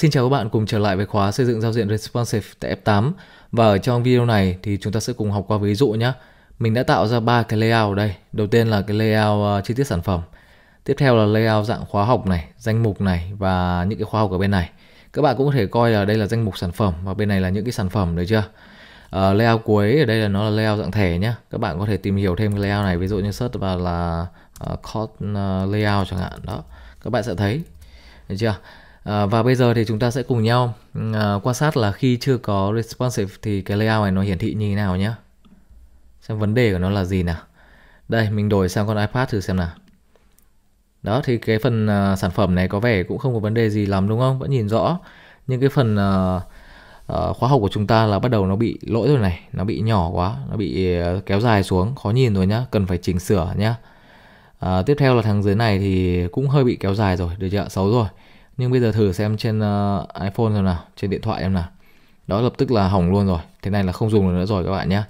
Xin chào các bạn cùng trở lại với khóa xây dựng giao diện responsive tại F8 và ở trong video này thì chúng ta sẽ cùng học qua ví dụ nhé. Mình đã tạo ra ba cái layout ở đây. Đầu tiên là cái layout ờ, chi tiết sản phẩm. Tiếp theo là layout dạng khóa học này, danh mục này và những cái khóa học ở bên này. Các bạn cũng có thể coi là đây là danh mục sản phẩm và bên này là những cái sản phẩm được chưa? Uh, layout cuối ở đây là nó là layout dạng thẻ nhé. Các bạn có thể tìm hiểu thêm cái layout này, ví dụ như search vào là uh, code layout chẳng hạn đó. Các bạn sẽ thấy được chưa? Ờ, và bây giờ thì chúng ta sẽ cùng nhau ừ, à, quan sát là khi chưa có responsive thì cái layout này nó hiển thị như thế nào nhé. Xem vấn đề của nó là gì nào. Đây, mình đổi sang con iPad thử xem nào. Đó thì cái phần uh, sản phẩm này có vẻ cũng không có vấn đề gì lắm đúng không? Vẫn nhìn rõ. Nhưng cái phần uh, uh, khóa học của chúng ta là bắt đầu nó bị lỗi rồi này, nó bị nhỏ quá, nó bị uh, kéo dài xuống, khó nhìn rồi nhá, cần phải chỉnh sửa nhá. Uh, tiếp theo là thằng dưới này thì cũng hơi bị kéo dài rồi, được chưa? Xấu rồi nhưng bây giờ thử xem trên uh, iPhone xem nào trên điện thoại em nào đó lập tức là hỏng luôn rồi thế này là không dùng được nữa rồi các bạn nhé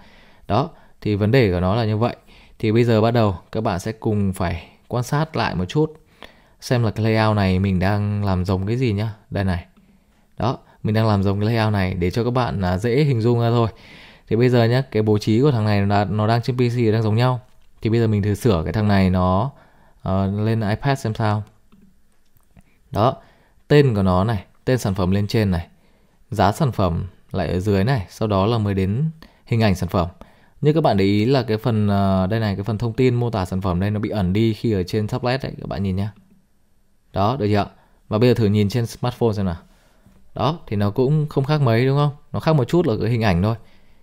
đó thì vấn đề của nó là như vậy thì bây giờ bắt đầu các bạn sẽ cùng phải quan sát lại một chút xem là cái layout này mình đang làm giống cái gì nhá đây này đó mình đang làm giống cái layout này để cho các bạn là dễ hình dung ra thôi thì bây giờ nhé, cái bố trí của thằng này là nó đang trên PC đang giống nhau thì bây giờ mình thử sửa cái thằng này nó uh, lên iPad xem sao đó tên của nó này, tên sản phẩm lên trên này, giá sản phẩm lại ở dưới này, sau đó là mới đến hình ảnh sản phẩm. Như các bạn để ý là cái phần à, đây này, cái phần thông tin mô tả sản phẩm đây nó bị ẩn đi khi ở trên tablet đấy, các bạn nhìn nhé. Đó, được chưa? Và bây giờ thử nhìn trên smartphone xem nào. Đó, thì nó cũng không khác mấy đúng không? Nó khác một chút là cái hình ảnh thôi.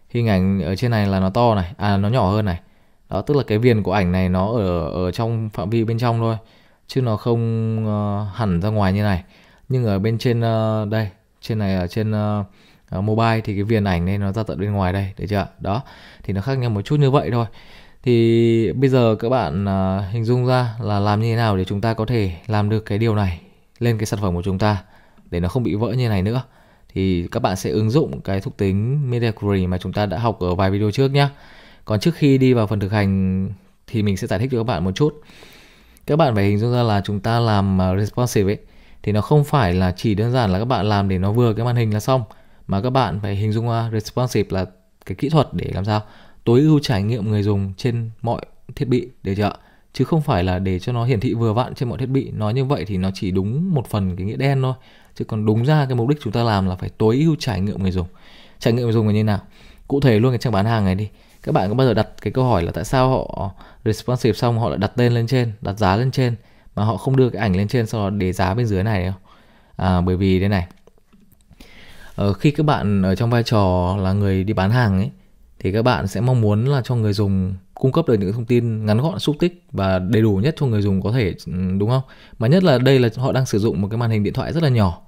Hình ảnh ở trên này là nó to này, à nó nhỏ hơn này. Đó, tức là cái viền của ảnh này nó ở ở trong phạm vi bên trong thôi chứ nó không uh, hẳn ra ngoài như này nhưng ở bên trên uh, đây trên này ở trên uh, mobile thì cái viền ảnh này nó ra tận bên ngoài đây được chưa đó thì nó khác nhau một chút như vậy thôi thì bây giờ các bạn uh, hình dung ra là làm như thế nào để chúng ta có thể làm được cái điều này lên cái sản phẩm của chúng ta để nó không bị vỡ như này nữa thì các bạn sẽ ứng dụng cái thuộc tính media query mà chúng ta đã học ở vài video trước nhé còn trước khi đi vào phần thực hành thì mình sẽ giải thích cho các bạn một chút các bạn phải hình dung ra là chúng ta làm responsive ấy thì nó không phải là chỉ đơn giản là các bạn làm để nó vừa cái màn hình là xong mà các bạn phải hình dung ra responsive là cái kỹ thuật để làm sao tối ưu trải nghiệm người dùng trên mọi thiết bị để chưa chứ không phải là để cho nó hiển thị vừa vặn trên mọi thiết bị nói như vậy thì nó chỉ đúng một phần cái nghĩa đen thôi chứ còn đúng ra cái mục đích chúng ta làm là phải tối ưu trải nghiệm người dùng trải nghiệm người dùng là như nào cụ thể luôn cái trang bán hàng này đi các bạn có bao giờ đặt cái câu hỏi là tại sao họ responsive xong họ lại đặt tên lên trên đặt giá lên trên mà họ không đưa cái ảnh lên trên sau đó để giá bên dưới này đâu à, bởi vì thế này ờ, khi các bạn ở trong vai trò là người đi bán hàng ấy thì các bạn sẽ mong muốn là cho người dùng cung cấp được những thông tin ngắn gọn xúc tích và đầy đủ nhất cho người dùng có thể ừ, đúng không mà nhất là đây là họ đang sử dụng một cái màn hình điện thoại rất là nhỏ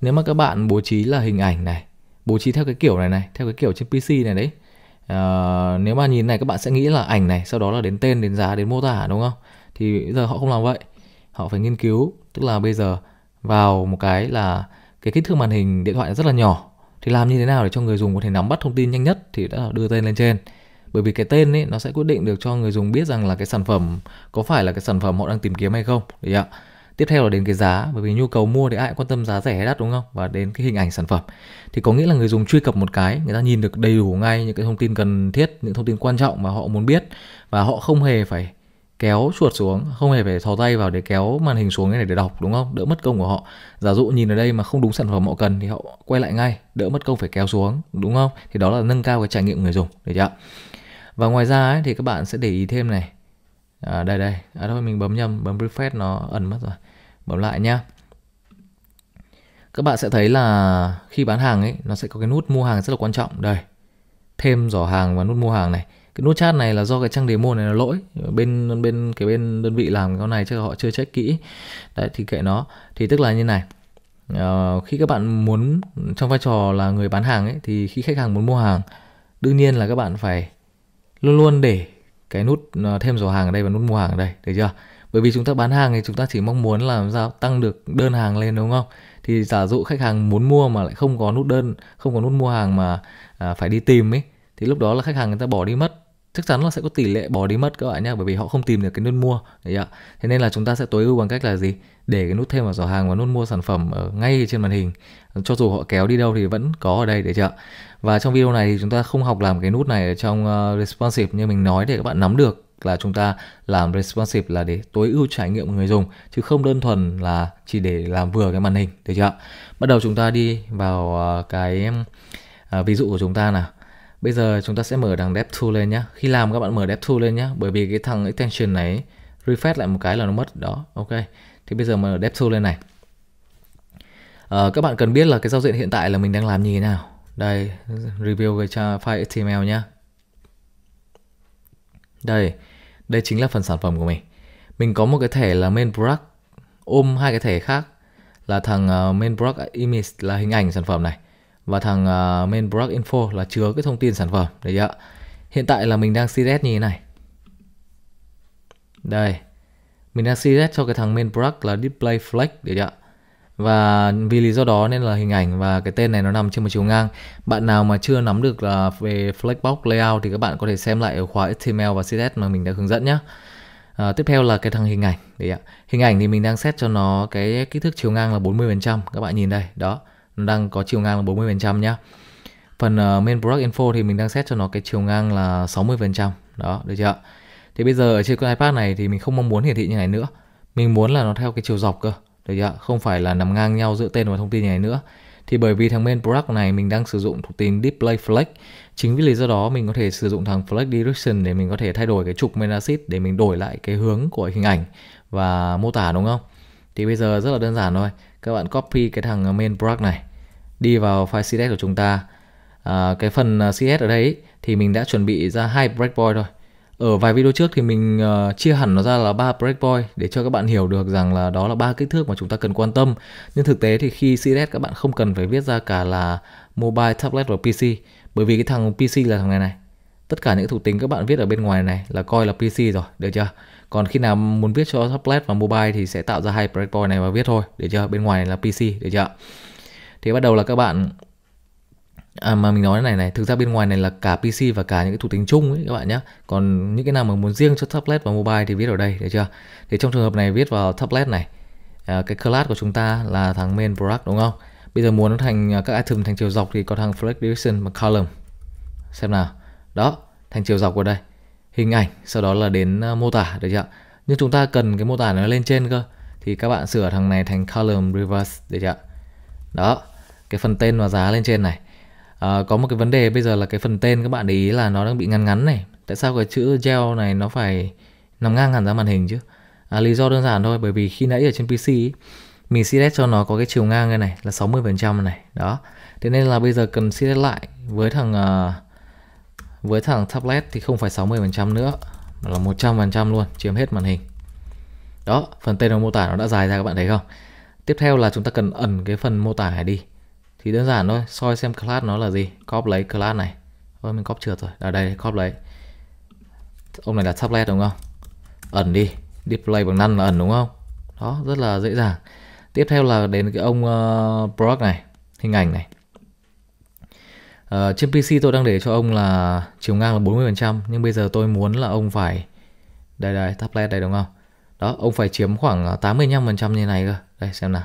nếu mà các bạn bố trí là hình ảnh này bố trí theo cái kiểu này này theo cái kiểu trên pc này đấy à, nếu mà nhìn này các bạn sẽ nghĩ là ảnh này sau đó là đến tên đến giá đến mô tả đúng không thì bây giờ họ không làm vậy họ phải nghiên cứu tức là bây giờ vào một cái là cái kích thước màn hình điện thoại rất là nhỏ thì làm như thế nào để cho người dùng có thể nắm bắt thông tin nhanh nhất thì đã đưa tên lên trên bởi vì cái tên ấy nó sẽ quyết định được cho người dùng biết rằng là cái sản phẩm có phải là cái sản phẩm họ đang tìm kiếm hay không đấy ạ tiếp theo là đến cái giá bởi vì nhu cầu mua thì ai cũng quan tâm giá rẻ hay đắt đúng không và đến cái hình ảnh sản phẩm thì có nghĩa là người dùng truy cập một cái người ta nhìn được đầy đủ ngay những cái thông tin cần thiết những thông tin quan trọng mà họ muốn biết và họ không hề phải kéo chuột xuống không hề phải thò tay vào để kéo màn hình xuống này để đọc đúng không đỡ mất công của họ giả dụ nhìn ở đây mà không đúng sản phẩm họ cần thì họ quay lại ngay đỡ mất công phải kéo xuống đúng không thì đó là nâng cao cái trải nghiệm người dùng được chưa và ngoài ra ấy, thì các bạn sẽ để ý thêm này à, đây đây à, thôi mình bấm nhầm bấm refresh nó ẩn mất rồi bấm lại nhá các bạn sẽ thấy là khi bán hàng ấy nó sẽ có cái nút mua hàng rất là quan trọng đây thêm giỏ hàng và nút mua hàng này cái nút chat này là do cái trang demo này là lỗi bên bên cái bên đơn vị làm cái này chắc họ chưa check kỹ đấy thì kệ nó thì tức là như này uh, khi các bạn muốn trong vai trò là người bán hàng ấy thì khi khách hàng muốn mua hàng đương nhiên là các bạn phải luôn luôn để cái nút ờ, thêm dò hàng ở đây và nút mua hàng ở đây được chưa bởi vì chúng ta bán hàng thì chúng ta chỉ mong muốn là làm sao tăng được đơn hàng lên đúng không thì giả dụ khách hàng muốn mua mà lại không có nút đơn không có nút mua hàng mà à, phải đi tìm ấy thì lúc đó là khách hàng người ta bỏ đi mất chắc chắn là sẽ có tỷ lệ bỏ đi mất các bạn nhé bởi vì họ không tìm được cái nút mua đấy ạ thế nên là chúng ta sẽ tối ưu bằng cách là gì để cái nút thêm vào giỏ hàng và nút mua sản phẩm ở ngay trên màn hình cho dù họ kéo đi đâu thì vẫn có ở đây để chưa và trong video này thì chúng ta không học làm cái nút này ở trong ờ, responsive như mình nói để các bạn nắm được là chúng ta làm responsive là để tối ưu trải nghiệm người dùng chứ không đơn thuần là chỉ để làm vừa cái màn hình được chưa bắt đầu chúng ta đi vào ờ, cái ờ, ví dụ của chúng ta nào Bây giờ chúng ta sẽ mở thằng dev tool lên nhé. Khi làm các bạn mở dev tool lên nhé, bởi vì cái thằng extension này refresh lại một cái là nó mất đó. Ok. Thì bây giờ mở dev tool lên này. À, các bạn cần biết là cái giao diện hiện tại là mình đang làm như thế nào. Đây, review về cái file HTML nhé. Đây, đây chính là phần sản phẩm của mình. Mình có một cái thẻ là main block ôm hai cái thẻ khác là thằng ờ, main block image là hình ảnh sản phẩm này và thằng uh, main product info là chứa cái thông tin sản phẩm đấy ạ hiện tại là mình đang css như thế này đây mình đang css cho cái thằng main product là display flex đấy ạ và vì lý do đó nên là hình ảnh và cái tên này nó nằm trên một chiều ngang bạn nào mà chưa nắm được là về flexbox layout thì các bạn có thể xem lại ở khóa html và css mà mình đã hướng dẫn nhé à, tiếp theo là cái thằng hình ảnh đấy ạ hình ảnh thì mình đang set cho nó cái kích thước chiều ngang là 40% các bạn nhìn đây đó nó đang có chiều ngang là 40% nhá phần uh, main product info thì mình đang set cho nó cái chiều ngang là 60% đó được chưa thì bây giờ ở trên con iPad này thì mình không mong muốn hiển thị như này nữa mình muốn là nó theo cái chiều dọc cơ được chưa không phải là nằm ngang nhau giữa tên và thông tin như này nữa thì bởi vì thằng main product này mình đang sử dụng thuộc tính display flex chính vì lý do đó mình có thể sử dụng thằng flex direction để mình có thể thay đổi cái trục main axis để mình đổi lại cái hướng của hình ảnh và mô tả đúng không thì bây giờ rất là đơn giản thôi các bạn copy cái thằng ờ, main block này đi vào file CSS của chúng ta à, cái phần ờ, CSS ở đây thì mình đã chuẩn bị ra hai breakpoint rồi ở vài video trước thì mình uh, chia hẳn nó ra là ba breakpoint để cho các bạn hiểu được rằng là đó là ba kích thước mà chúng ta cần quan tâm nhưng thực tế thì khi CSS các bạn không cần phải viết ra cả là mobile tablet và PC bởi vì cái thằng PC là thằng này này tất cả những thủ tính các bạn viết ở bên ngoài này là coi là PC rồi được chưa còn khi nào muốn viết cho tablet và mobile thì sẽ tạo ra hai breakpoint này và viết thôi để chưa bên ngoài này là pc để chưa thì bắt đầu là các bạn À, mà mình nói này này thực ra bên ngoài này là cả PC và cả những cái thủ tính chung ấy các bạn nhé còn những cái nào mà muốn riêng cho tablet và mobile thì viết ở đây để chưa thì trong trường hợp này viết vào tablet này à, cái class của chúng ta là thằng main product đúng không bây giờ muốn nó thành à, các item thành chiều dọc thì có thằng flex direction và column xem nào đó thành chiều dọc ở đây hình ảnh sau đó là đến à, mô tả được chưa ạ nhưng chúng ta cần cái mô tả nó lên trên cơ thì các bạn sửa thằng này thành column reverse được chưa đó cái phần tên và giá lên trên này à, có một cái vấn đề bây giờ là cái phần tên các bạn để ý là nó đang bị ngắn ngắn này tại sao cái chữ gel này nó phải nằm ngang hẳn ra màn hình chứ à, lý do đơn giản thôi bởi vì khi nãy ở trên PC ý, mình set cho nó có cái chiều ngang cái này là 60% này đó thế nên là bây giờ cần set lại với thằng uh, với thằng tablet thì không phải 60% nữa mà là 100% luôn chiếm hết màn hình đó phần tên và mô tả nó đã dài ra các bạn thấy không tiếp theo là chúng ta cần ẩn cái phần mô tả này đi thì đơn giản thôi soi xem class nó là gì copy lấy class này ôi mình copy trượt rồi ở đây copy lấy ông này là tablet đúng không ẩn đi display bằng năn là ẩn đúng không đó rất là dễ dàng tiếp theo là đến cái ông uh, ờ, product này hình ảnh này Ờ, trên PC tôi đang để cho ông là chiều ngang là 40% nhưng bây giờ tôi muốn là ông phải đây đây tablet đây đúng không? Đó, ông phải chiếm khoảng 85% ờ, như này cơ. Đây xem nào.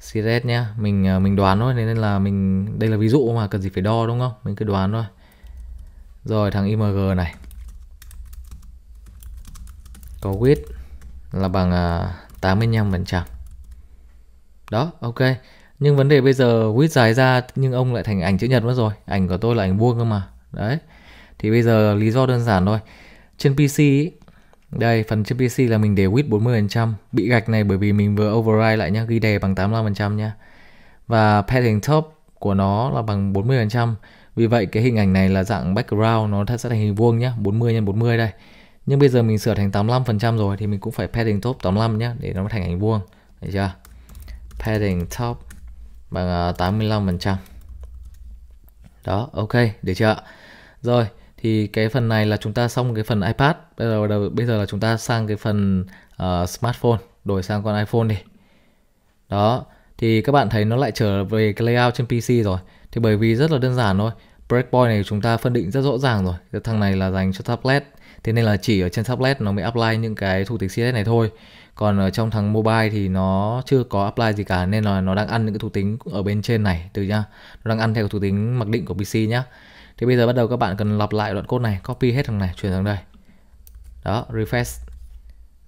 Siret nhá, mình ờ, mình đoán thôi nên là mình đây là ví dụ mà cần gì phải đo đúng không? Mình cứ đoán thôi. Rồi thằng IMG này. Có width là bằng 85%. Đó, ok nhưng vấn đề bây giờ width dài ra nhưng ông lại thành ảnh chữ nhật mất rồi ảnh của tôi là ảnh vuông cơ mà đấy thì bây giờ lý do đơn giản thôi trên PC ý, đây phần trên PC là mình để width 40% bị gạch này bởi vì mình vừa override lại nhá ghi đề bằng 85% nhá và padding top của nó là bằng 40% vì vậy cái hình ảnh này là dạng background nó sẽ thành hình vuông nhá 40 x 40 đây nhưng bây giờ mình sửa thành 85% rồi thì mình cũng phải padding top 85 nhá để nó thành hình vuông được chưa padding top bằng 85%. À, Đó, ok, để chưa Rồi, thì cái phần này là chúng ta xong cái phần iPad. Bây giờ, bây giờ là chúng ta sang cái phần uh, smartphone, đổi sang con iPhone đi. Đó, thì các bạn thấy nó lại trở về cái layout trên PC rồi. Thì bởi vì rất là đơn giản thôi. Breakpoint này chúng ta phân định rất rõ ràng rồi. Cái thằng này là dành cho tablet. Thế nên là chỉ ở trên tablet nó mới apply những cái thủ tịch CSS này thôi còn ở trong thằng mobile thì nó chưa có apply gì cả nên là nó đang ăn những cái thuộc tính ở bên trên này từ nhá nó đang ăn theo thuộc tính mặc định của pc nhá thì bây giờ bắt đầu các bạn cần lặp lại đoạn code này copy hết thằng này chuyển sang đây đó refresh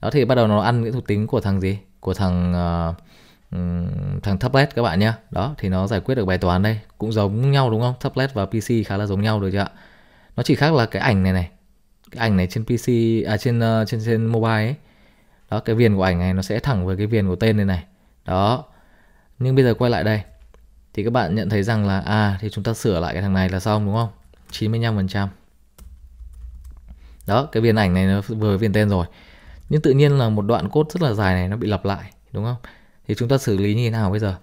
đó thì bắt đầu nó ăn những thuộc tính của thằng gì của thằng uh, thằng tablet các bạn nhá đó thì nó giải quyết được bài toán đây cũng giống nhau đúng không tablet và pc khá là giống nhau được chưa ạ nó chỉ khác là cái ảnh này này cái ảnh này trên pc à trên uh, trên trên mobile ấy đó cái viền của ảnh này nó sẽ thẳng với cái viền của tên đây này đó nhưng bây giờ quay lại đây thì các bạn nhận thấy rằng là à thì chúng ta sửa lại cái thằng này là xong đúng không 95% đó cái viền ảnh này nó vừa với viền tên rồi nhưng tự nhiên là một đoạn cốt rất là dài này nó bị lặp lại đúng không thì chúng ta xử lý như thế nào bây giờ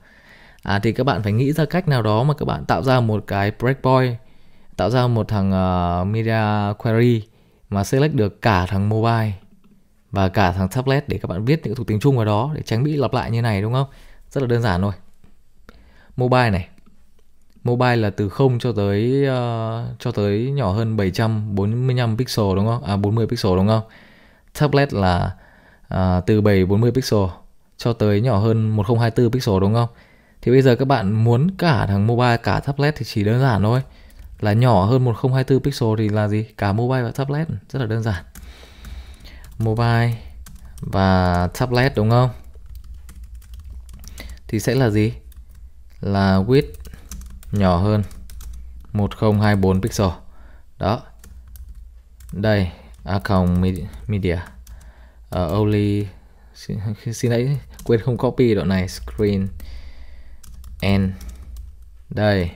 à thì các bạn phải nghĩ ra cách nào đó mà các bạn tạo ra một cái breakpoint tạo ra một thằng uh, media query mà select được cả thằng mobile và cả thằng tablet để các bạn viết những thuộc tính chung vào đó để tránh bị lặp lại như này đúng không? Rất là đơn giản thôi. Mobile này. Mobile là từ 0 cho tới uh, cho tới nhỏ hơn 745 pixel đúng không? À 40 pixel đúng không? Tablet là uh, từ 740 pixel cho tới nhỏ hơn 1024 pixel đúng không? Thì bây giờ các bạn muốn cả thằng mobile cả tablet thì chỉ đơn giản thôi. Là nhỏ hơn 1024 pixel thì là gì? Cả mobile và tablet rất là đơn giản mobile và tablet đúng không? Thì sẽ là gì? Là width nhỏ hơn 1024 pixel. Đó. Đây, a cộng media. Ở ờ, only xin, xin lỗi quên không copy đoạn này screen and đây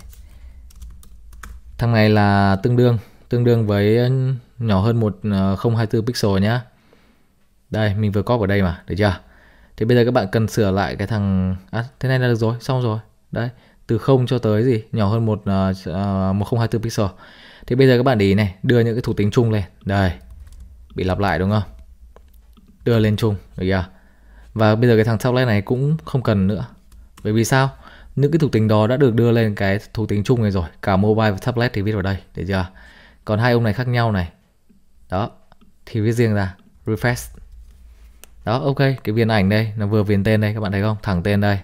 thằng này là tương đương tương đương với nhỏ hơn 1024 ờ, pixel nhá đây mình vừa copy ở đây mà được chưa thì bây giờ các bạn cần sửa lại cái thằng à, thế này là được rồi xong rồi đấy từ 0 cho tới gì nhỏ hơn một uh, à, à, 1024 pixel thì bây giờ các bạn để ý này đưa những cái thuộc tính chung lên đây bị lặp lại đúng không đưa lên chung được chưa và bây giờ cái thằng sublet này cũng không cần nữa bởi vì sao những cái thuộc tính đó đã được đưa lên cái thuộc tính chung này rồi cả mobile và tablet thì viết vào đây được chưa còn hai ông này khác nhau này đó thì viết riêng ra refresh đó ok cái viên ảnh đây nó vừa viền tên đây các bạn thấy không thẳng tên đây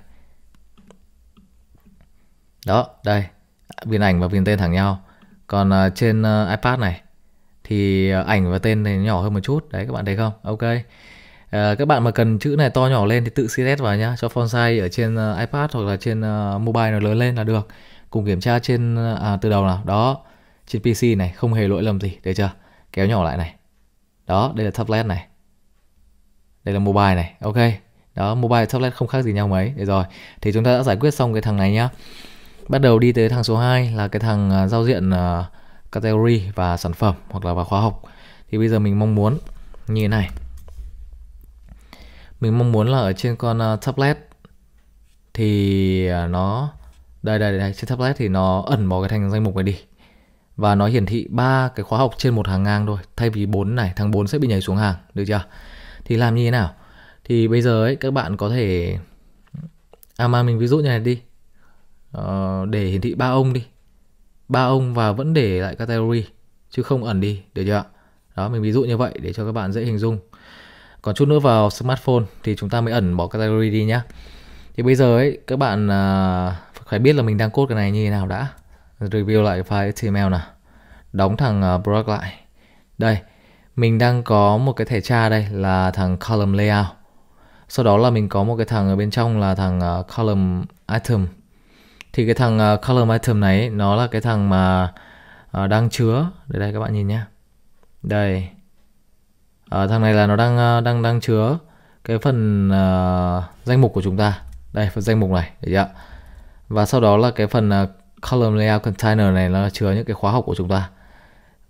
đó đây viên ảnh và viền tên thẳng nhau còn uh, trên uh, ipad này thì uh, ảnh và tên này nhỏ hơn một chút đấy các bạn thấy không ok À, các bạn mà cần chữ này to nhỏ lên thì tự select vào nhá cho font size ở trên uh, iPad hoặc là trên uh, mobile nó lớn lên là được cùng kiểm tra trên uh, à, từ đầu nào đó trên PC này không hề lỗi lầm gì được chưa kéo nhỏ lại này đó đây là tablet này đây là mobile này ok đó mobile tablet không khác gì nhau mấy để rồi thì chúng ta đã giải quyết xong cái thằng này nhá bắt đầu đi tới thằng số 2 là cái thằng à, giao diện à, category và sản phẩm hoặc là vào khóa học thì bây giờ mình mong muốn như thế này mình mong muốn là ở trên con à, tablet thì nó đây đây đây trên tablet thì nó ẩn vào cái thành danh mục này đi và nó hiển thị ba cái khóa học trên một hàng ngang thôi thay vì bốn này thằng 4 sẽ bị nhảy xuống hàng được chưa thì làm như thế nào thì bây giờ ấy các bạn có thể à mà mình ví dụ như này đi ờ, để hiển thị ba ông đi ba ông và vẫn để lại category chứ không ẩn đi được chưa đó mình ví dụ như vậy để cho các bạn dễ hình dung còn chút nữa vào smartphone thì chúng ta mới ẩn bỏ category đi nhá thì bây giờ ấy các bạn à, phải biết là mình đang cốt cái này như thế nào đã review lại file html nào đóng thằng uh, à, blog lại đây mình đang có một cái thẻ tra đây là thằng column layout sau đó là mình có một cái thằng ở bên trong là thằng uh, column item thì cái thằng uh, column item này nó là cái thằng mà uh, đang chứa đây đây các bạn nhìn nhé đây uh, thằng này là nó đang uh, đang đang chứa cái phần uh, danh mục của chúng ta đây phần danh mục này được chưa và sau đó là cái phần uh, column layout container này nó chứa những cái khóa học của chúng ta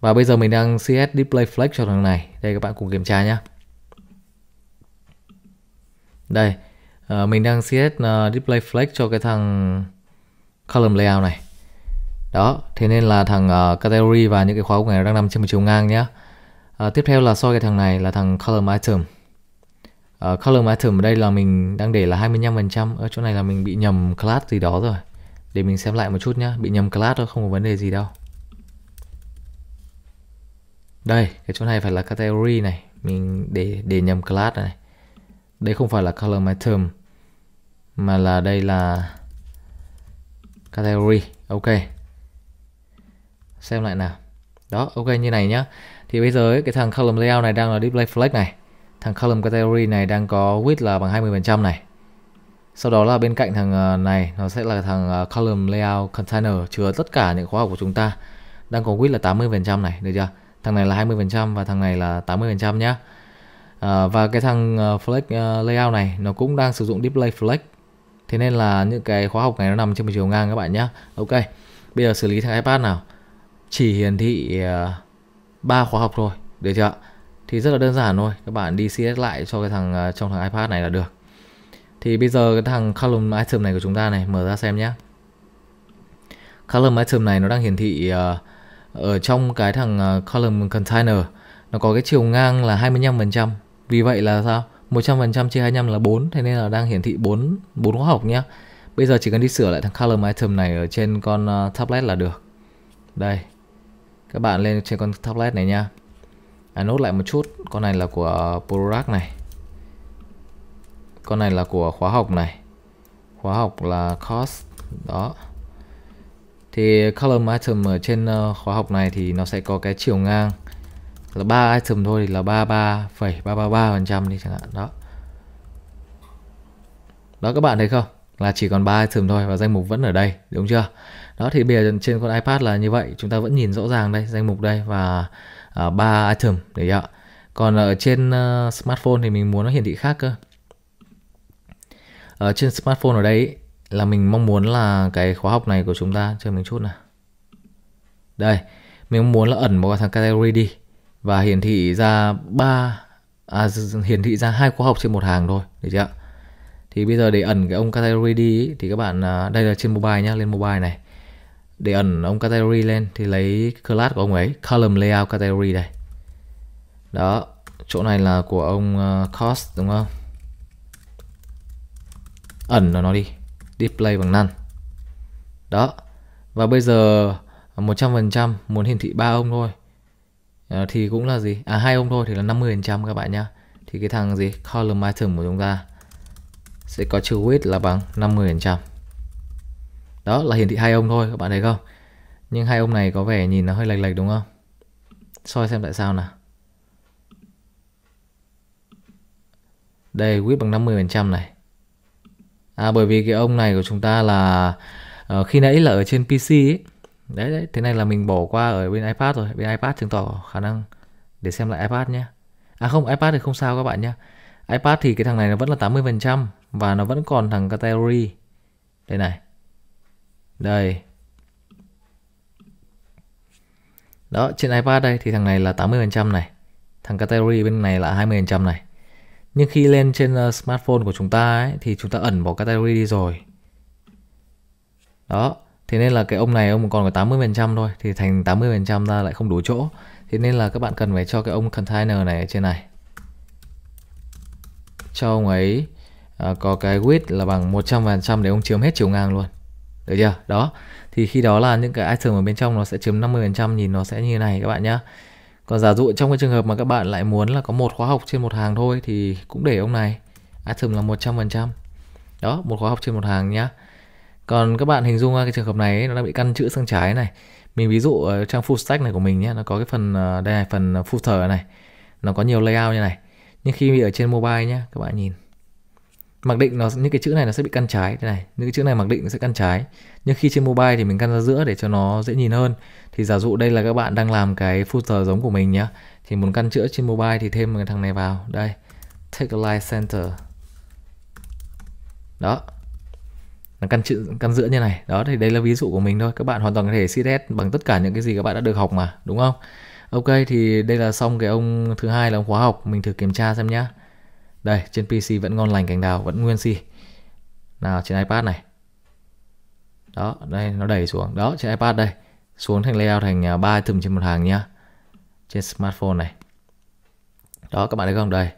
và bây giờ mình đang CS Display Flex cho thằng này. Đây các bạn cùng kiểm tra nhé. Đây, uh, mình đang CS uh, ờ, Display Flex cho cái thằng column layout này. Đó, thế nên là thằng uh, category và những cái khóa của này đang nằm trên một chiều ngang nhé. Uh, tiếp theo là soi cái thằng này là thằng column item. Uh, column item ở đây là mình đang để là 25%. Ở chỗ này là mình bị nhầm class gì đó rồi. Để mình xem lại một chút nhé. Bị nhầm class thôi, không có vấn đề gì đâu đây cái chỗ này phải là category này mình để để nhầm class này đây không phải là color my term mà là đây là category ok xem lại nào đó ok như này nhá thì bây giờ ấy, cái thằng column layout này đang là display flex này thằng column category này đang có width là bằng 20% này sau đó là bên cạnh thằng ờ, này nó sẽ là thằng ờ, column layout container chứa tất cả những khóa học của chúng ta đang có width là 80% này được chưa thằng này là 20% và thằng này là 80% nhé à, và cái thằng uh, flex uh, layout này nó cũng đang sử dụng display flex thế nên là những cái khóa học này nó nằm trên một chiều ngang các bạn nhá ok bây giờ xử lý thằng ipad nào chỉ hiển thị à, ba uh, khóa học thôi được chưa thì rất là đơn giản thôi các bạn đi cs lại cho cái thằng uh, trong thằng ipad này là được thì bây giờ cái thằng column item này của chúng ta này mở ra xem nhé column item này nó đang hiển thị uh, ở trong cái thằng ờ, column container nó có cái chiều ngang là 25%. Vì vậy là sao? 100% chia 25 là 4, thế nên là đang hiển thị 4 4 khóa học nhé. Bây giờ chỉ cần đi sửa lại thằng column item này ở trên con ờ, tablet là được. Đây. Các bạn lên trên con tablet này nha. À, nốt lại một chút, con này là của uh, này. Con này là của khóa học này. Khóa học là cost đó thì column item ở trên ờ, khóa học này thì nó sẽ có cái chiều ngang là ba item thôi thì là 33,333 phần trăm đi chẳng hạn đó đó các bạn thấy không là chỉ còn 3 item thôi và danh mục vẫn ở đây đúng chưa đó thì bây giờ trên con iPad là như vậy chúng ta vẫn nhìn rõ ràng đây danh mục đây và ờ, ba uh, item để ạ còn ở trên uh, smartphone thì mình muốn nó hiển thị khác cơ ở trên smartphone ở đây là mình mong muốn là cái khóa học này của chúng ta chờ mình chút nào đây mình mong muốn là ẩn một thằng category đi và hiển thị ra ba à, hiển thị ra hai khóa học trên một hàng thôi được chưa thì bây giờ để ẩn cái ông category đi thì các bạn à, đây là trên mobile nhá lên mobile này để ẩn ông category lên thì lấy class của ông ấy column layout category đây đó chỗ này là của ông à, cost đúng không ẩn nó đi display bằng none đó và bây giờ 100% à, muốn hiển thị ba ông thôi à, thì cũng là gì à hai ông thôi thì là 50% các bạn nhá thì cái thằng gì column item của chúng ta sẽ có chữ width là bằng 50% đó là hiển thị hai ông thôi các bạn thấy không nhưng hai ông này có vẻ nhìn nó hơi lệch lệch đúng không soi xem tại sao nào đây width bằng 50% này à, bởi vì cái ông này của chúng ta là uh, khi nãy là ở trên PC ấy. đấy đấy thế này là mình bỏ qua ở bên iPad rồi bên iPad chứng tỏ khả năng để xem lại iPad nhé à không iPad thì không sao các bạn nhé iPad thì cái thằng này nó vẫn là 80% và nó vẫn còn thằng category đây này đây đó trên iPad đây thì thằng này là 80% này thằng category bên này là 20% này nhưng khi lên trên ờ, smartphone của chúng ta ấy, thì chúng ta ẩn bỏ category đi rồi đó thế nên là cái ông này ông còn có 80% thôi thì thành 80% ra lại không đủ chỗ thế nên là các bạn cần phải cho cái ông container này ở trên này cho ông ấy à, có cái width là bằng 100% để ông chiếm hết chiều ngang luôn được chưa đó thì khi đó là những cái item ở bên trong nó sẽ chiếm 50% nhìn nó sẽ như này các bạn nhá còn giả dụ trong cái trường hợp mà các bạn lại muốn là có một khóa học trên một hàng thôi thì cũng để ông này atom là 100% đó một khóa học trên một hàng nhá còn các bạn hình dung ra cái trường hợp này ấy, nó đang bị căn chữ sang trái này mình ví dụ ở trang full stack này của mình nhé nó có cái phần ờ, đây này phần footer này nó có nhiều layout như này nhưng khi ở trên mobile nhé các bạn nhìn mặc định nó những cái chữ này nó sẽ bị căn trái thế này những cái chữ này mặc định nó sẽ căn trái nhưng khi trên mobile thì mình căn ra giữa để cho nó dễ nhìn hơn thì giả dụ đây là các bạn đang làm cái footer giống của mình nhá thì muốn căn chữa trên mobile thì thêm một cái thằng này vào đây take a line center đó là căn chữ căn giữa như này đó thì đây là ví dụ của mình thôi các bạn hoàn toàn có thể CSS bằng tất cả những cái gì các bạn đã được học mà đúng không ok thì đây là xong cái ông thứ hai là ông khóa học mình thử kiểm tra xem nhá đây, trên PC vẫn ngon lành cành đào, vẫn nguyên si. Nào, trên iPad này. Đó, đây, nó đẩy xuống. Đó, trên iPad đây. Xuống thành layout thành à, ba item trên một hàng nhá. Trên smartphone này. Đó, các bạn thấy không? Đây.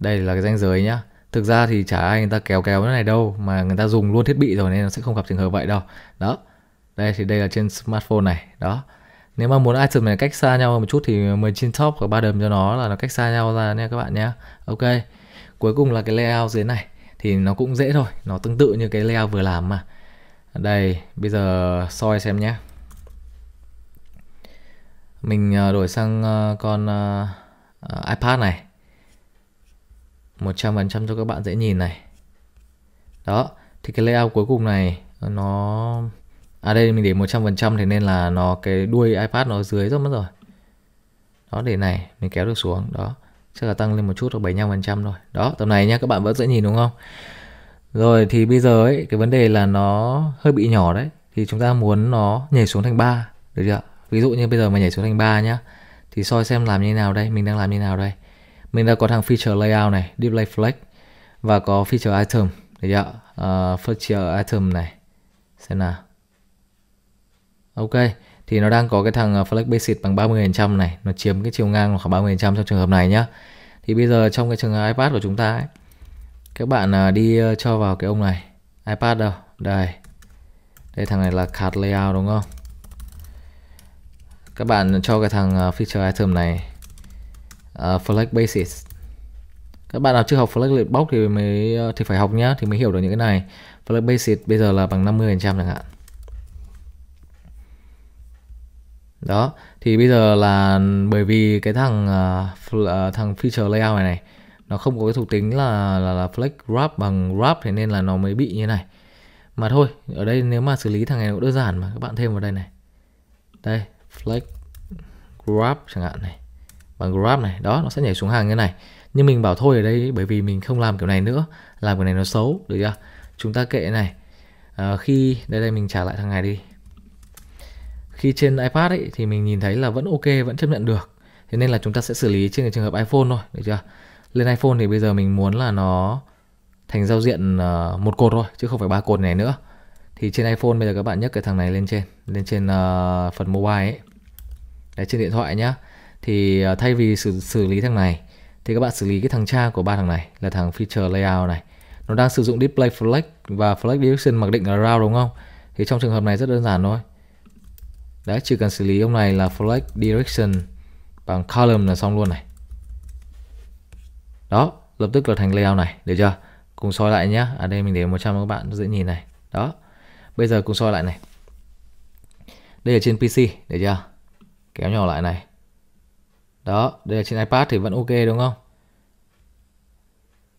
Đây là cái danh giới nhá. Thực ra thì chả ai người ta kéo kéo cái này đâu. Mà người ta dùng luôn thiết bị rồi nên nó sẽ không gặp trường hợp vậy đâu. Đó. Đây thì đây là trên smartphone này. Đó nếu mà muốn item này cách xa nhau một chút thì mình chin top của ba đầm cho nó là nó cách xa nhau ra nha các bạn nhé ok cuối cùng là cái layout dưới này thì nó cũng dễ thôi nó tương tự như cái layout vừa làm mà đây bây giờ soi xem nhé mình ờ, đổi sang ờ, con ờ, iPad này 100% cho các bạn dễ nhìn này đó thì cái layout cuối cùng này nó À đây mình để 100% thì nên là nó cái đuôi iPad nó dưới rất mất rồi. Đó để này, mình kéo được xuống, đó. Chắc là tăng lên một chút được 75% rồi. Đó, tầm này nhá, các bạn vẫn dễ nhìn đúng không? Rồi thì bây giờ ấy, cái vấn đề là nó hơi bị nhỏ đấy. Thì chúng ta muốn nó nhảy xuống thành 3, được chưa? Ví dụ như bây giờ mà nhảy xuống thành 3 nhá. Thì soi xem làm như nào đây, mình đang làm như nào đây. Mình đã có thằng feature layout này, display flex và có feature item, được chưa? Uh, feature item này. Xem nào Ok, thì nó đang có cái thằng ờ, Flex Basic bằng 30% này, nó chiếm cái chiều ngang khoảng 30% trong trường hợp này nhá. Thì bây giờ trong cái trường iPad của chúng ta ấy, các bạn ờ, đi ờ, cho vào cái ông này, iPad đâu, đây. Đây thằng này là card layout đúng không? Các bạn cho cái thằng feature item này uh, Flex Basic các bạn nào chưa học Flex Box thì mới thì phải học nhá thì mới hiểu được những cái này Flex Basic bây giờ là bằng 50% chẳng hạn đó thì bây giờ là bởi vì cái thằng uh, thằng feature layout này này nó không có cái thuộc tính là là, là flex wrap bằng wrap thế nên là nó mới bị như này mà thôi ở đây nếu mà xử lý thằng này cũng đơn giản mà các bạn thêm vào đây này đây flex wrap chẳng hạn này bằng wrap này đó nó sẽ nhảy xuống hàng như này nhưng mình bảo thôi ở đây bởi vì mình không làm kiểu này nữa làm kiểu này nó xấu được chưa chúng ta kệ này à, khi đây đây mình trả lại thằng này đi khi trên iPad ấy thì mình nhìn thấy là vẫn ok vẫn chấp nhận được thế nên là chúng ta sẽ xử lý trên cái trường hợp iPhone thôi được chưa lên iPhone thì bây giờ mình muốn là nó thành giao diện ờ, một cột thôi chứ không phải ba cột này nữa thì trên iPhone bây giờ các bạn nhấc cái thằng này lên trên lên trên uh, phần mobile ấy Đấy, trên điện thoại nhá thì uh, thay vì xử, xử lý thằng này thì các bạn xử lý cái thằng cha của ba thằng này là thằng feature layout này nó đang sử dụng display flex và flex direction mặc định là round đúng không thì trong trường hợp này rất đơn giản thôi Đấy, chỉ cần xử lý ông này là flex direction bằng column là xong luôn này. Đó, lập tức là thành layout này, được chưa? Cùng soi lại nhé Ở à, đây mình để 100 các bạn dễ nhìn này. Đó. Bây giờ cùng soi lại này. Đây là trên PC, được chưa? Kéo nhỏ lại này. Đó, đây là trên iPad thì vẫn ok đúng không?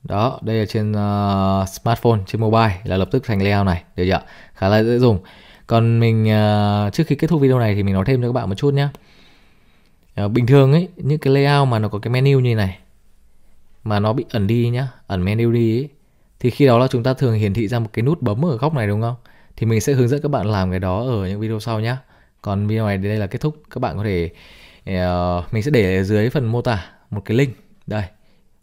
Đó, đây là trên uh, smartphone, trên mobile là lập tức thành layout này, được chưa? Khá là dễ dùng còn mình uh, trước khi kết thúc video này thì mình nói thêm cho các bạn một chút nhé uh, à, bình thường ấy những cái layout mà nó có cái menu như này mà nó bị ẩn đi nhá ẩn menu đi ấy, thì khi đó là chúng ta thường hiển thị ra một cái nút bấm ở góc này đúng không thì mình sẽ hướng dẫn các bạn làm cái đó ở những video sau nhé còn video này đến đây là kết thúc các bạn có thể uh, mình sẽ để ở dưới phần mô tả một cái link đây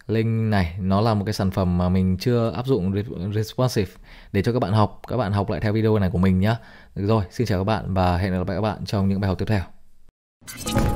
link này nó là một cái sản phẩm mà mình chưa áp dụng responsive để cho các bạn học các bạn học lại theo video này của mình nhá được rồi, xin chào các bạn và hẹn gặp lại các bạn trong những bài học tiếp theo.